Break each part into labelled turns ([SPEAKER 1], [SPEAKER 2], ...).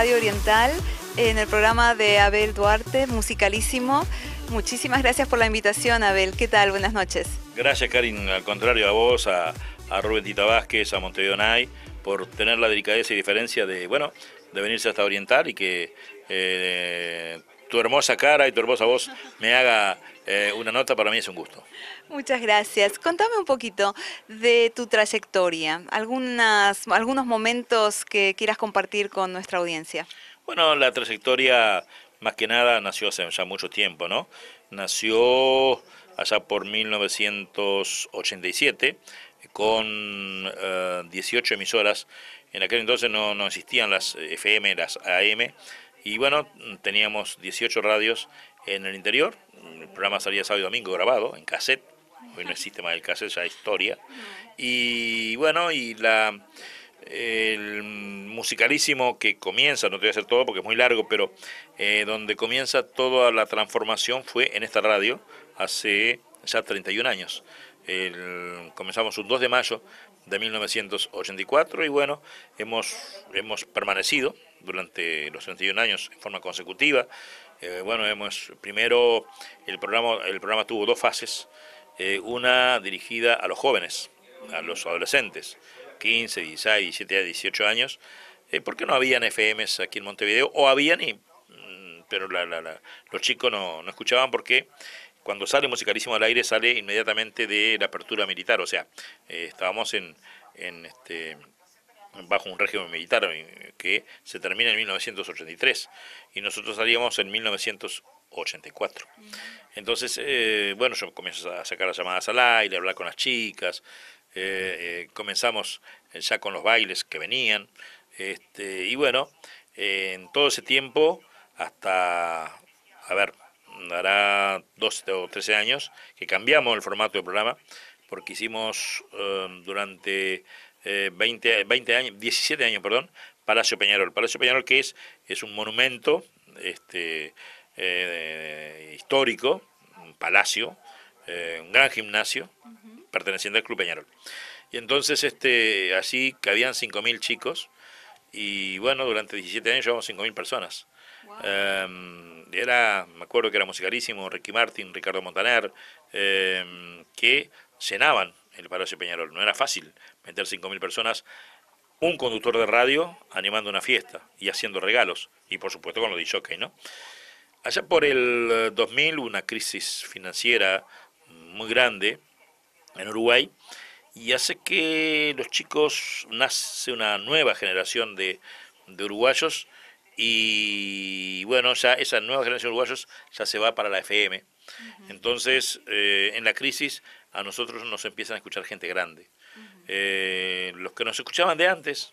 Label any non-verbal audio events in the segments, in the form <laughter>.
[SPEAKER 1] Radio Oriental en el programa de Abel Duarte, musicalísimo. Muchísimas gracias por la invitación, Abel. ¿Qué tal? Buenas noches.
[SPEAKER 2] Gracias, Karin. Al contrario, a vos, a, a Rubén Tita Vázquez, a Montevideo Nay, por tener la delicadeza y diferencia de, bueno, de venirse hasta Oriental y que eh, tu hermosa cara y tu hermosa voz me haga eh, una nota para mí es un gusto.
[SPEAKER 1] Muchas gracias. Contame un poquito de tu trayectoria, algunas, algunos momentos que quieras compartir con nuestra audiencia.
[SPEAKER 2] Bueno, la trayectoria más que nada nació hace ya mucho tiempo, ¿no? Nació allá por 1987 con 18 eh, emisoras. En aquel entonces no, no existían las FM, las AM, y bueno, teníamos 18 radios en el interior. El programa salía sábado y domingo grabado en cassette. Hoy no existe más el cassette, ya es historia. Y bueno, y la el musicalísimo que comienza, no te voy a hacer todo porque es muy largo, pero eh, donde comienza toda la transformación fue en esta radio hace ya 31 años. comenzamos un 2 de mayo de 1984 y bueno, hemos, hemos permanecido durante los 31 años en forma consecutiva. Eh, bueno, hemos primero el programa, el programa tuvo dos fases, eh, una dirigida a los jóvenes, a los adolescentes, 15, 16, 17, 18 años, eh, porque no habían FMs aquí en Montevideo, o habían, y, mm, pero los chicos no, escuchaban porque cuando sale Musicalísimo al aire sale inmediatamente de la apertura militar, o sea, estábamos en, en este, bajo un régimen militar eh, que se termina en 1983 y nosotros salíamos en 1984. Entonces, eh, bueno, yo comienzo a sacar las llamadas al aire, a hablar con las chicas, eh, comenzamos ya con los bailes que venían, este, y bueno, en todo ese tiempo, hasta, a ver, dará 12 o 13 años que cambiamos el formato del programa, porque hicimos durante 20, eh, 20, años, 17 años, perdón, Palacio Peñarol. Palacio Peñarol que es, es un monumento este, eh, histórico, un palacio, eh, un gran gimnasio, perteneciente al Club Peñarol. Y entonces este, así cabían 5.000 chicos y bueno, durante 17 años llevamos 5.000 personas. Em, era, me acuerdo que era musicalísimo, Ricky Martin, Ricardo Montaner, em, que cenaban el Palacio Peñarol. No era fácil meter 5.000 personas, un conductor de radio animando una fiesta y haciendo regalos, y por supuesto con los que ¿no? Allá por el 2000 eh, una crisis financiera muy grande en Uruguay y hace que los chicos, nace una nueva generación de uruguayos y bueno, ya esa nueva generación de uruguayos ya se va para la FM. Entonces, eh, en la crisis, a nosotros nos empiezan a escuchar gente grande. Eh, los que nos escuchaban de antes,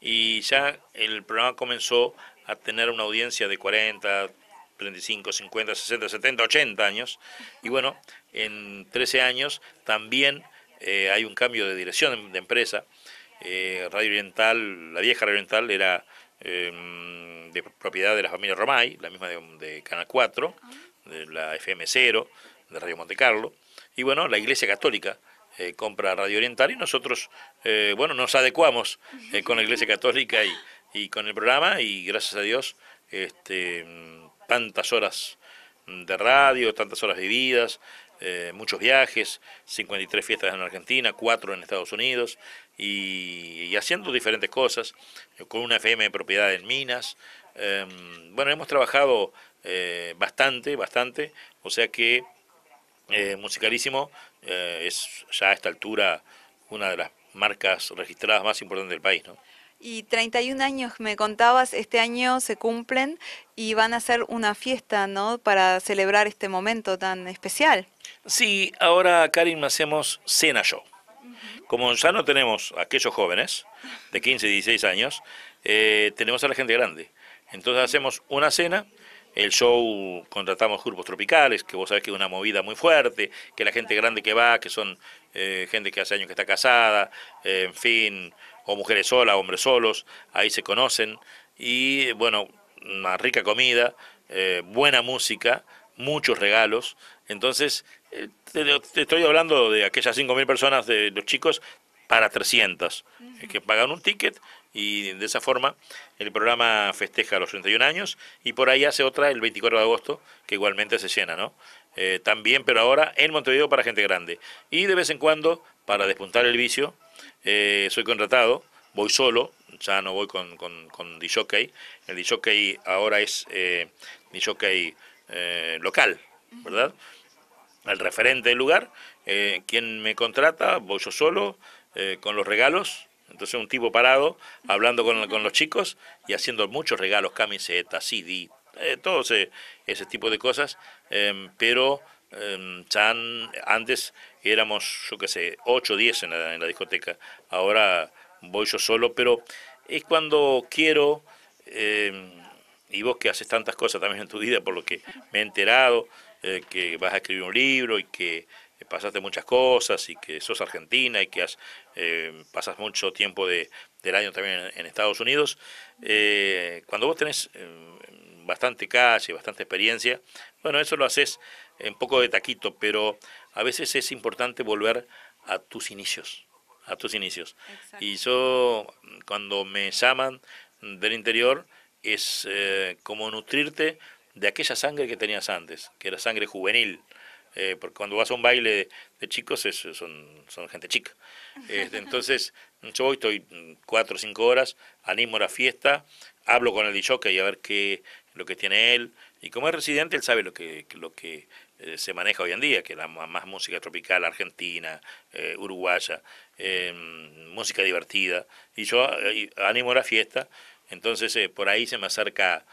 [SPEAKER 2] y ya el programa comenzó a tener una audiencia de 40, 35, 50, 60, 70, 80 años. Y bueno, en 13 años también eh, hay un cambio de dirección de, empresa. Radio Oriental, la vieja Radio Oriental era Em, de propiedad de la familia Romay, la misma de, Canal 4, de la FM0, de Radio Monte Carlo. Y bueno, la Iglesia Católica eh, compra Radio Oriental y nosotros, eh, bueno, nos adecuamos eh, con la Iglesia Católica y, y, con el programa y gracias a Dios, este, mm, tantas horas de radio, tantas horas vividas, eh, muchos viajes, 53 fiestas en Argentina, 4 en Estados Unidos, y, haciendo diferentes cosas, eh, con una FM de propiedad en Minas. Em, bueno, hemos trabajado eh, bastante, bastante, o sea que Musicalísimo es ya a esta altura una de las marcas registradas más importantes del país, ¿no?
[SPEAKER 1] Y 31 años, me contabas, este año se cumplen y van a hacer una fiesta, ¿no? Para celebrar este momento tan especial.
[SPEAKER 2] Sí, ahora, Karim, hacemos cena show. Como ya no tenemos aquellos jóvenes de 15, 16 años, eh, tenemos a la gente grande. Entonces hacemos una cena, el show contratamos grupos tropicales, que vos sabés que es una movida muy fuerte, que la gente grande que va, que son eh, gente que hace años que está casada, eh, en fin, o mujeres solas, hombres solos, ahí se conocen y bueno, una rica comida, eh, buena música, muchos regalos. Entonces, eh, te, estoy hablando de aquellas 5.000 personas de los chicos para 300, eh, que pagan un ticket y de esa forma el programa festeja los 31 años y por ahí hace otra el 24 de agosto, que igualmente se llena, ¿no? también, pero ahora en Montevideo para gente grande. Y de vez en cuando, para despuntar el vicio, eh, soy contratado, voy solo, ya no voy con, con, El DJ ahora es eh, eh local, ¿verdad? El referente del lugar, eh, quien me contrata, voy yo solo, eh, con los regalos. Entonces un tipo parado, hablando con, los chicos y haciendo muchos regalos, camisetas, CD, todo ese, ese tipo de cosas. pero Em, Chan, antes éramos, yo qué sé, 8 o 10 en la, discoteca, ahora voy yo solo, pero es cuando quiero, em, y vos que haces tantas cosas también en tu vida, por lo que me he enterado, eh, que vas a escribir un libro y que pasaste muchas cosas y que sos argentina y que has, em, pasas mucho tiempo de, del año también en, en Estados Unidos, eh, cuando vos tenés bastante calle, bastante experiencia, bueno, eso lo haces un poco de taquito, pero a veces es importante volver a tus inicios, a tus inicios. Y yo, cuando me llaman del interior, es eh, como nutrirte de aquella sangre que tenías antes, que era sangre juvenil. Eh, porque cuando vas a un baile de, chicos son, son, gente chica.
[SPEAKER 1] Este, entonces,
[SPEAKER 2] yo voy, estoy cuatro o cinco horas, animo la fiesta, hablo con el DJ y a ver qué lo que tiene él. Y como es residente, él sabe lo que, lo que eh, se maneja hoy en día, que la más música tropical argentina, eh, uruguaya, em, música divertida. Y yo eh, animo la fiesta, entonces por ahí se me acerca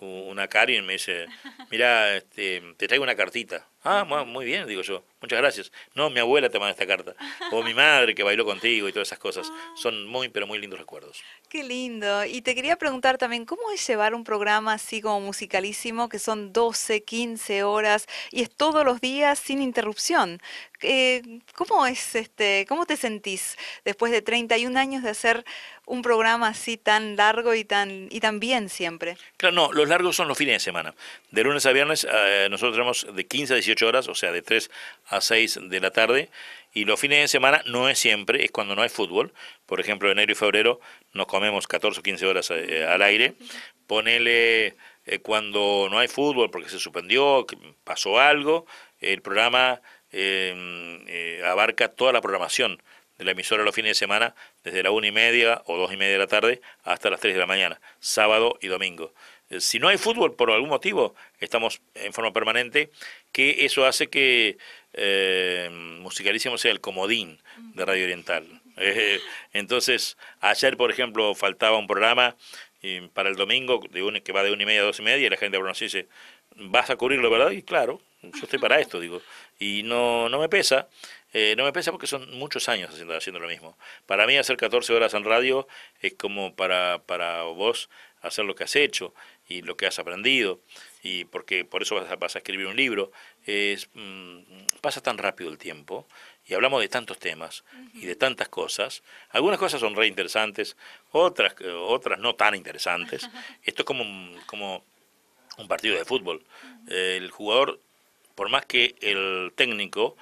[SPEAKER 2] una Karen y me dice, mira, este, te traigo una cartita. Ah, muy bien, digo yo. Muchas gracias. No, mi abuela te manda esta carta. O mi madre que bailó contigo y todas esas cosas. Ah. Son muy, pero muy lindos recuerdos.
[SPEAKER 1] Qué lindo. Y te quería preguntar también, ¿cómo es llevar un programa así como musicalísimo, que son 12, 15 horas y es todos los días sin interrupción? Eh, ¿Cómo es este, cómo te sentís después de 31 años de hacer un programa así tan largo y tan, y tan bien siempre?
[SPEAKER 2] Claro, no, los largos son los fines de semana. De lunes a viernes eh, nosotros tenemos de 15 a 18 horas, o sea, de 3 a 6 de la tarde. Y los fines de semana no es siempre, es cuando no hay fútbol. Por ejemplo, enero y febrero nos comemos 14 o 15 horas eh, al aire. Ponele eh, cuando no hay fútbol porque se suspendió, pasó algo. El programa em, eh, abarca toda la programación de la emisora los fines de semana, desde la una y media o dos y media de la tarde hasta las 3 de la mañana, sábado y domingo. Eh, si no hay fútbol por algún motivo, estamos en forma permanente, que eso hace que eh, Musicalísimo sea el comodín de Radio Oriental. Eh, entonces, ayer, por ejemplo, faltaba un programa para el domingo de que va de una y media a dos y media y la gente nos dice, vas a cubrirlo, ¿verdad? Y claro, yo estoy para esto, digo. Y no, no me pesa, no me pesa porque son muchos años haciendo, lo mismo. Para mí hacer 14 horas en radio es como para, para vos hacer lo que has hecho y lo que has aprendido, y porque por eso vas a, escribir un libro. Es, mm, pasa tan rápido el tiempo y hablamos de tantos temas y de tantas cosas. Algunas cosas son re interesantes, otras, otras no tan interesantes. <laughs> Esto es como, como un partido de fútbol. El jugador, por más que el técnico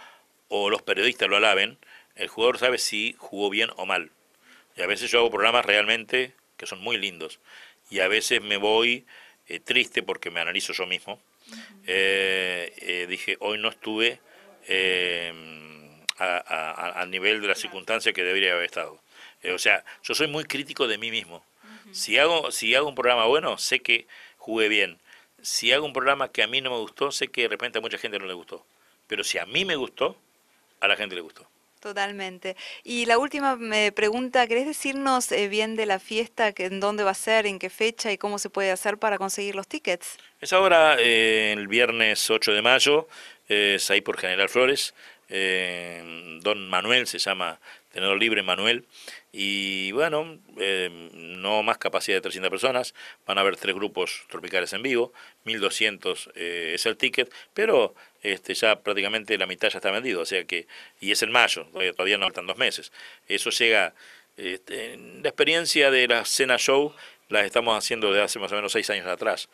[SPEAKER 2] o los periodistas lo alaben, el jugador sabe si jugó bien o mal. Y a veces yo hago programas realmente que son muy lindos y a veces me voy eh, triste porque me analizo yo mismo. Eh, eh, dije, hoy no estuve al nivel de la circunstancia que debería haber estado. o sea, yo soy muy crítico de mí mismo. Si hago, si hago un programa bueno, sé que jugué bien. Si hago un programa que a mí no me gustó, sé que de repente a mucha gente no le gustó. Pero si a mí me gustó, a la gente le gustó.
[SPEAKER 1] Totalmente. Y la última pregunta, ¿querés decirnos eh, bien de la fiesta, en dónde va a ser, en qué fecha y cómo se puede hacer para conseguir los tickets?
[SPEAKER 2] Es ahora eh, el viernes 8 de mayo, eh, es ahí por General Flores, eh, don Manuel, se llama Tenedor Libre Manuel, y bueno, eh, no más capacidad de 300 personas, van a haber tres grupos tropicales en vivo, 1200 eh, es el ticket, pero este, ya prácticamente la mitad ya está vendido, o sea que, y es en mayo, todavía, no faltan dos meses. Eso llega, este, la experiencia de la cena show la estamos haciendo desde hace más o menos seis años atrás,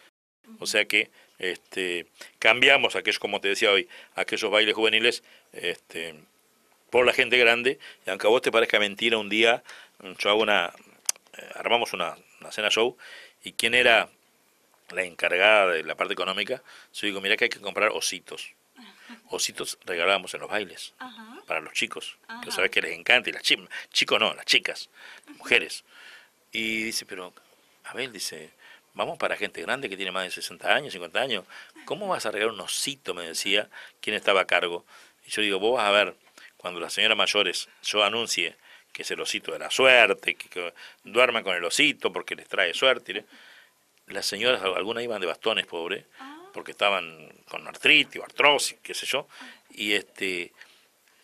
[SPEAKER 2] o sea que este, cambiamos aquellos, como te decía hoy, aquellos bailes juveniles este, por la gente grande, y aunque a vos te parezca mentira, un día mm, yo hago una, eh, armamos una, cena show, y quién era la encargada de la parte económica, yo digo, mira que hay que comprar ositos. Ositos regalábamos en los bailes para los chicos, que sabes que les encanta, y las chicos no, las chicas, mujeres. Y dice, pero, Abel, dice, Vamos para gente grande que tiene más de 60 años, 50 años. ¿Cómo vas a arreglar un osito? Me decía quien estaba a cargo. Y yo digo, vos vas a ver, cuando las señoras mayores yo anuncie que es el osito de la suerte, que, duerman con el osito porque les trae suerte. Las señoras, algunas iban de bastones, pobre, ah. porque estaban con artritis o artrosis, qué sé yo. Y este.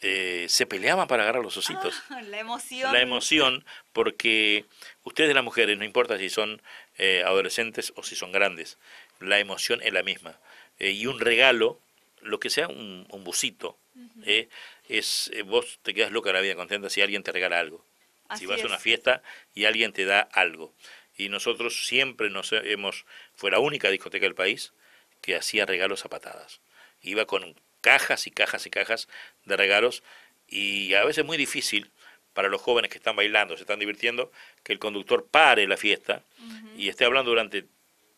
[SPEAKER 2] Eh, se peleaban para agarrar los ositos.
[SPEAKER 1] Ah, <laughs> la emoción. La
[SPEAKER 2] emoción, porque ustedes las mujeres, no importa si son eh, adolescentes o si son grandes. La emoción es la misma. Eh, y un regalo, lo que sea un, un busito, eh, es vos te quedas loca la vida contenta si alguien te regala algo. si vas a una fiesta y alguien te da algo. Y nosotros siempre nos hemos, fue la única discoteca del país que hacía regalos a patadas. Iba con cajas y cajas y cajas de regalos y a veces muy difícil para los jóvenes que están bailando, se están divirtiendo, que el conductor pare la fiesta y esté hablando durante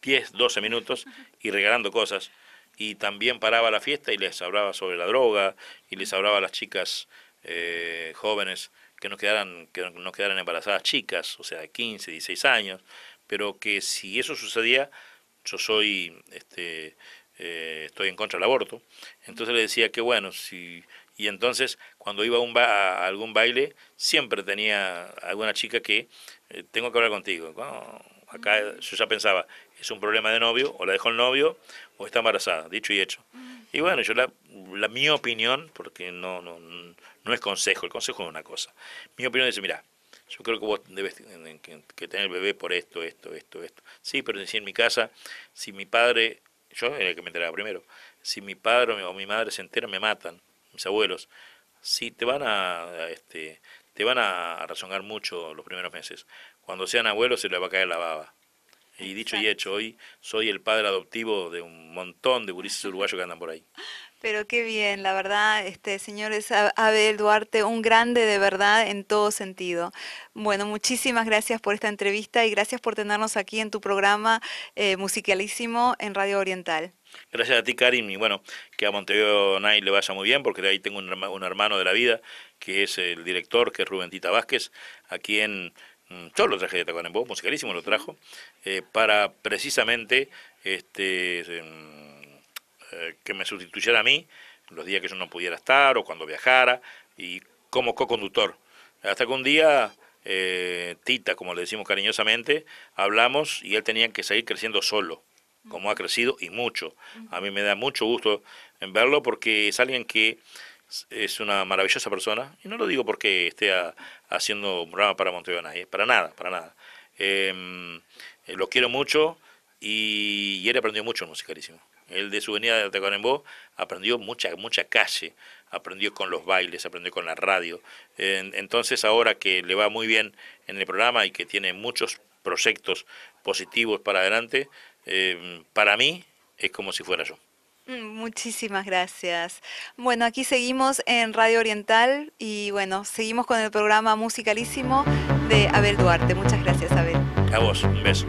[SPEAKER 2] 10, 12 minutos y regalando cosas. Y también paraba la fiesta y les hablaba sobre la droga y les hablaba a las chicas eh, jóvenes que no quedaran, que embarazadas chicas, o sea, 15, 16 años, pero que si eso sucedía, yo soy, este, eh, estoy en contra del aborto. Entonces le decía que bueno, si y entonces, cuando iba a, algún baile, siempre tenía alguna chica que eh, tengo que hablar contigo. acá mm. yo ya pensaba, es un problema de novio, o la dejó el novio, o está embarazada, dicho y hecho. Mm. Y bueno, yo la, mi opinión, porque no, no, no es consejo, el consejo es una cosa. Mi opinión es, mira, yo creo que vos debes que, tener el bebé por esto, esto, esto, esto. Sí, pero si en mi casa, si mi padre, yo era el que me enteraba primero, si mi padre o mi, o mi madre se entera, me matan mis abuelos, sí te van a, este, te van a razonar mucho los primeros meses. Cuando sean abuelos se les va a caer la baba. Y dicho y hecho, hoy soy el padre adoptivo de un montón de gurises uruguayos que andan por ahí.
[SPEAKER 1] Pero qué bien, la verdad, este señores Abel Duarte, un grande de verdad en todo sentido. Bueno, muchísimas gracias por esta entrevista y gracias por tenernos aquí en tu programa eh, musicalísimo en Radio Oriental.
[SPEAKER 2] Gracias a ti, Karim, y bueno, que a Montevideo Night le vaya muy bien, porque de ahí tengo un, hermano de la vida, que es el director, que es Rubén Tita Vázquez, a quien mm, yo lo traje de Tacuarembó, musicalísimo lo trajo, eh, para precisamente este, eh, eh, que me sustituyera a mí los días que yo no pudiera estar o cuando viajara, y como co-conductor. Hasta que un día Tita, como le decimos cariñosamente, hablamos y él tenía que seguir creciendo solo. ...como ha crecido y mucho. A mí me da mucho gusto en verlo porque es alguien que es una maravillosa persona, y no lo digo porque esté haciendo un programa para Montevideo eh, para nada, para nada. Em, eh, lo quiero mucho y, él aprendió mucho musicalísimo. Él de su venida de Tacuarembó aprendió mucha, mucha calle, aprendió con los bailes, aprendió con la radio. entonces ahora que le va muy bien en el programa y que tiene muchos proyectos positivos para adelante, eh, para mí es como si fuera yo.
[SPEAKER 1] Mm, muchísimas gracias. Bueno, aquí seguimos en Radio Oriental y bueno, seguimos con el programa musicalísimo de Abel Duarte. Muchas gracias, Abel.
[SPEAKER 2] A vos, un beso.